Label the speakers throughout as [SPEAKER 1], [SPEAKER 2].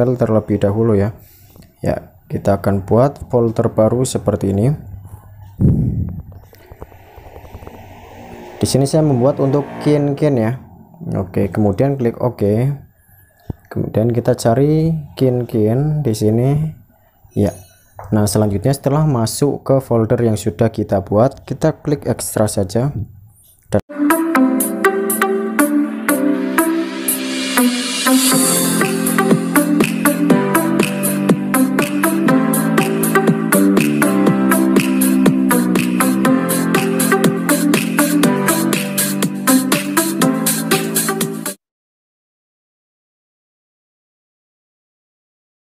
[SPEAKER 1] file terlebih dahulu ya ya kita akan buat folder baru seperti ini di sini saya membuat untuk kin kin ya oke kemudian klik oke, kemudian kita cari kin kin di sini ya nah selanjutnya setelah masuk ke folder yang sudah kita buat kita klik ekstra saja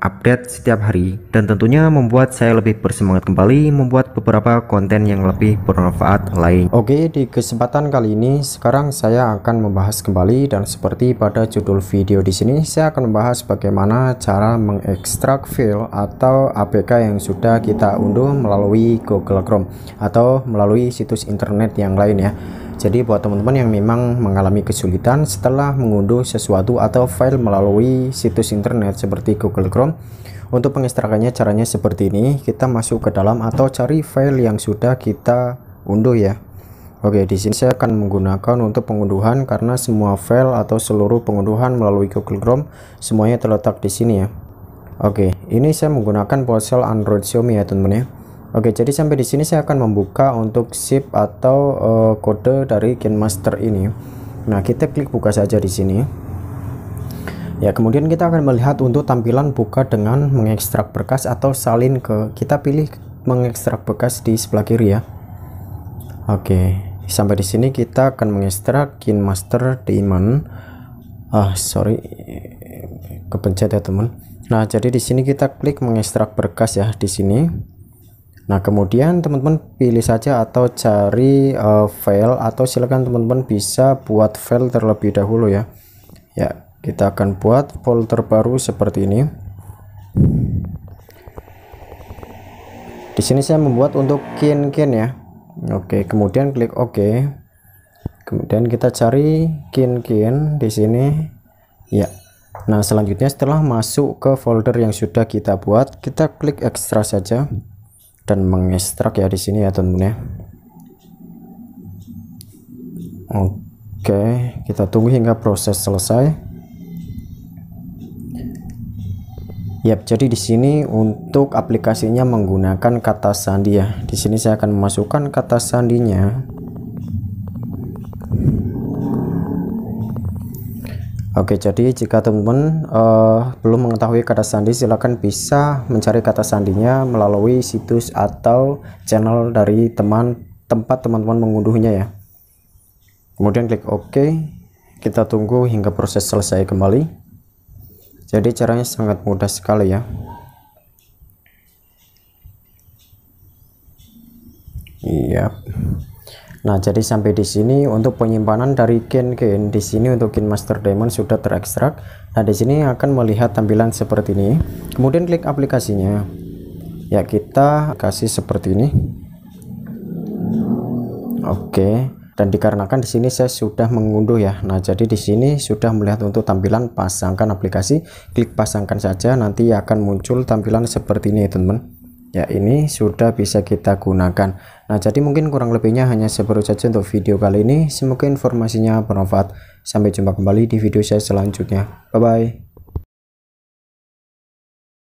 [SPEAKER 1] update setiap hari dan tentunya membuat saya lebih bersemangat kembali membuat beberapa konten yang lebih bermanfaat lain. Oke, di kesempatan kali ini sekarang saya akan membahas kembali dan seperti pada judul video di sini saya akan membahas bagaimana cara mengekstrak file atau APK yang sudah kita unduh melalui Google Chrome atau melalui situs internet yang lain ya. Jadi buat teman-teman yang memang mengalami kesulitan setelah mengunduh sesuatu atau file melalui situs internet seperti Google Chrome, untuk pengistrakannya caranya seperti ini, kita masuk ke dalam atau cari file yang sudah kita unduh ya. Oke, di sini saya akan menggunakan untuk pengunduhan karena semua file atau seluruh pengunduhan melalui Google Chrome semuanya terletak di sini ya. Oke, ini saya menggunakan ponsel Android Xiaomi ya teman-teman ya. Oke, jadi sampai di sini saya akan membuka untuk zip atau uh, kode dari KineMaster ini. Nah, kita klik buka saja di sini. Ya, kemudian kita akan melihat untuk tampilan buka dengan mengekstrak berkas atau salin ke. Kita pilih mengekstrak bekas di sebelah kiri ya. Oke, sampai di sini kita akan mengekstrak KineMaster iman. Ah, sorry kepencet ya, teman. Nah, jadi di sini kita klik mengekstrak berkas ya di sini. Nah, kemudian teman-teman pilih saja atau cari uh, file atau silakan teman-teman bisa buat file terlebih dahulu ya. Ya, kita akan buat folder baru seperti ini. Di sini saya membuat untuk kin-kin ya. Oke, kemudian klik OK. Kemudian kita cari kin-kin di sini. Ya. Nah, selanjutnya setelah masuk ke folder yang sudah kita buat, kita klik ekstra saja dan mengekstrak ya di sini ya teman-teman ya oke kita tunggu hingga proses selesai Yap, jadi di sini untuk aplikasinya menggunakan kata sandi ya. Di sini saya akan memasukkan kata sandinya. Oke, jadi jika teman-teman uh, belum mengetahui kata sandi, silakan bisa mencari kata sandinya melalui situs atau channel dari teman tempat teman-teman mengunduhnya ya. Kemudian klik OK. Kita tunggu hingga proses selesai kembali. Jadi caranya sangat mudah sekali ya. Iya. Yep. Nah, jadi sampai di sini untuk penyimpanan dari gen-gen di sini untuk gen master diamond sudah terekstrak. Nah, di sini akan melihat tampilan seperti ini. Kemudian klik aplikasinya. Ya, kita kasih seperti ini. Oke. Dan dikarenakan di sini saya sudah mengunduh ya. Nah, jadi di sini sudah melihat untuk tampilan pasangkan aplikasi. Klik pasangkan saja nanti akan muncul tampilan seperti ini, teman-teman ya ini sudah bisa kita gunakan nah jadi mungkin kurang lebihnya hanya seperti saja untuk video kali ini semoga informasinya bermanfaat sampai jumpa kembali di video saya selanjutnya bye bye